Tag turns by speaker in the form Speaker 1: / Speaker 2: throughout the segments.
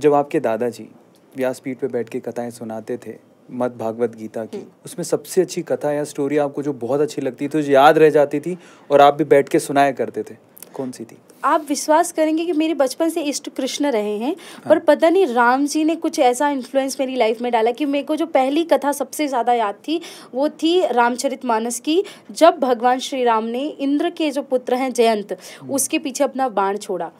Speaker 1: जब आपके दादाजी व्यासपीठ पे बैठ के कथाएं सुनाते थे मत भागवत गीता की हम्म। उसमें सबसे अच्छी कथा या स्टोरी आपको जो बहुत अच्छी लगती थी जो याद रह जाती थी और आप भी बैठ के सुनाया करते थे कौन सी थी आप विश्वास करेंगे कि मेरे बचपन से इष्ट कृष्ण रहे हैं हाँ। पर पता नहीं राम जी ने कुछ ऐसा इन्फ्लुएंस मेरी लाइफ में डाला कि मेरे को जो पहली कथा सबसे ज़्यादा याद थी वो थी रामचरित मानस की जब भगवान श्री राम ने इंद्र के जो पुत्र हैं जयंत हम्म। उसके पीछे अपना बाण छोड़ा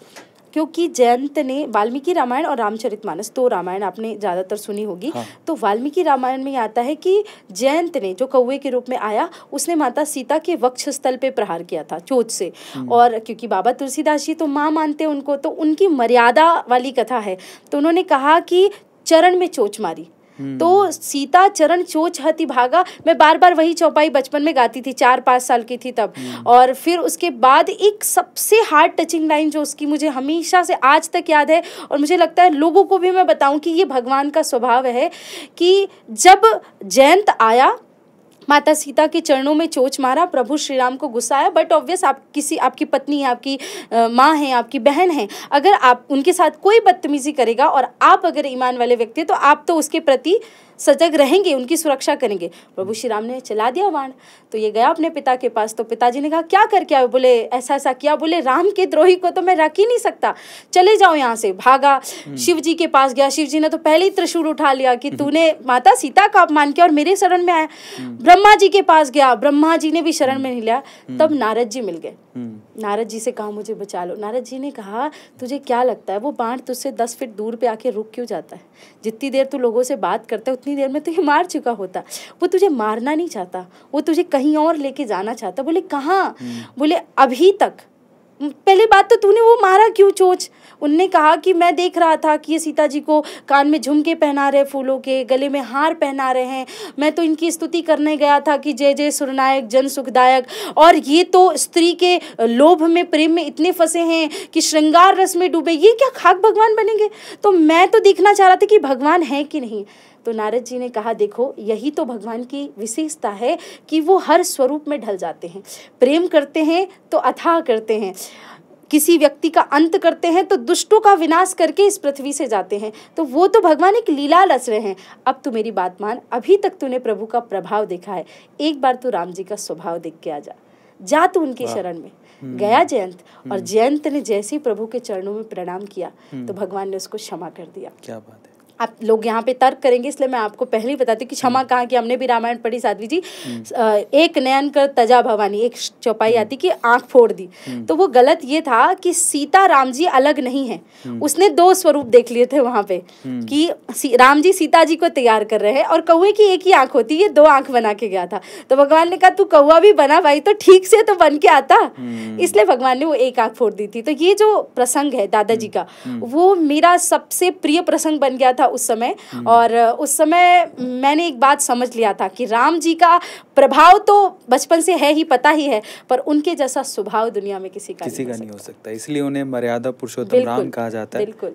Speaker 1: क्योंकि जयंत ने वाल्मीकि रामायण और रामचरितमानस तो रामायण आपने ज़्यादातर सुनी होगी हाँ। तो वाल्मीकि रामायण में आता है कि जयंत ने जो कौए के रूप में आया उसने माता सीता के वक्ष स्थल पर प्रहार किया था चोट से हम्म। और क्योंकि बाबा तुलसीदास जी तो माँ मानते उनको तो उनकी मर्यादा वाली कथा है तो उन्होंने कहा कि चरण में चोच मारी तो सीता चरण चोच हति भागा मैं बार बार वही चौपाई बचपन में गाती थी चार पाँच साल की थी तब हम्म। और फिर उसके बाद एक सबसे हार्ड टचिंग लाइन जो उसकी मुझे हमेशा से आज तक याद है और मुझे लगता है लोगों को भी मैं बताऊं कि ये भगवान का स्वभाव है कि जब जयंत आया माता सीता के चरणों में चोच मारा प्रभु श्री राम को गुस्साया बट ऑब्वियस आप किसी आपकी पत्नी है आपकी माँ है आपकी बहन है अगर आप उनके साथ कोई बदतमीजी करेगा और आप अगर ईमान वाले व्यक्ति तो आप तो उसके प्रति सजग रहेंगे उनकी सुरक्षा करेंगे प्रभु श्री राम ने चला दिया वाण तो ये गया अपने पिता के पास तो पिताजी ने कहा क्या करके आए बोले ऐसा ऐसा किया बोले राम के द्रोही को तो मैं रख ही नहीं सकता चले जाओ यहाँ से भागा हम्म। शिव जी के पास गया शिव जी ने तो पहले ही त्रिशूल उठा लिया कि हम्म। तूने माता सीता का अपमान किया और मेरे शरण में आया हम्म। ब्रह्मा जी के पास गया ब्रह्मा जी ने भी शरण में नहीं लिया तब नारद जी मिल गए नारद जी से कहा मुझे बचा लो नारद जी ने कहा तुझे क्या लगता है वो बाढ़ तुझसे दस फीट दूर पे आके रुक क्यों जाता है जितनी देर तू लोगों से बात करता है उतनी देर में तुझे मार चुका होता वो तुझे मारना नहीं चाहता वो तुझे कहीं और लेके जाना चाहता बोले कहाँ हम्म। बोले अभी तक पहले बात तो तूने वो मारा क्यों चोच उनने कहा कि मैं देख रहा था कि ये सीता जी को कान में झुमके पहना रहे फूलों के गले में हार पहना रहे हैं मैं तो इनकी स्तुति करने गया था कि जय जय सुरनायक जन सुखदायक और ये तो स्त्री के लोभ में प्रेम में इतने फंसे हैं कि श्रृंगार रस में डूबे ये क्या खाक भगवान बनेंगे तो मैं तो देखना चाह रहा था कि भगवान है कि नहीं तो नारद जी ने कहा देखो यही तो भगवान की विशेषता है कि वो हर स्वरूप में ढल जाते हैं प्रेम करते हैं तो अथाह करते हैं किसी व्यक्ति का अंत करते हैं तो दुष्टों का विनाश करके इस पृथ्वी से जाते हैं तो वो तो भगवान एक लीला रच रहे हैं अब तू मेरी बात मान अभी तक तूने प्रभु का प्रभाव देखा है एक बार तू राम जी का स्वभाव देख के आ जा जा तू उनकी शरण में हम्म। गया जयंत
Speaker 2: और हम्म। जयंत
Speaker 1: ने जैसे ही प्रभु के चरणों में प्रणाम किया हम्म। तो भगवान ने उसको क्षमा कर दिया क्या बात है आप लोग यहाँ पे तर्क करेंगे इसलिए मैं आपको पहले ही बताती हूँ कि क्षमा हम्म। कहाँ की हमने भी रामायण पढ़ी साध्वी जी हम्म। एक नयन कर तजा भवानी एक चौपाई हम्म। आती कि आंख फोड़ दी तो वो गलत ये था कि सीता राम जी अलग नहीं है उसने दो स्वरूप देख लिए थे वहाँ पे कि राम जी सीता जी को तैयार कर रहे हैं और कौए की एक ही आंख होती है दो आंख बना के गया था तो भगवान ने कहा तू कौआ भी बना भाई तो ठीक से तो बन के आता इसलिए भगवान ने वो एक आंख फोड़ दी थी तो ये जो प्रसंग है दादाजी का वो मेरा सबसे प्रिय प्रसंग बन गया था उस समय हम्म। और उस समय मैंने एक बात समझ लिया था कि राम जी का प्रभाव तो बचपन से है ही पता ही है पर उनके जैसा स्वभाव दुनिया में किसी का किसी नहीं का नहीं हो सकता इसलिए उन्हें मर्यादा पुरुषोत्तम राम कहा जाता है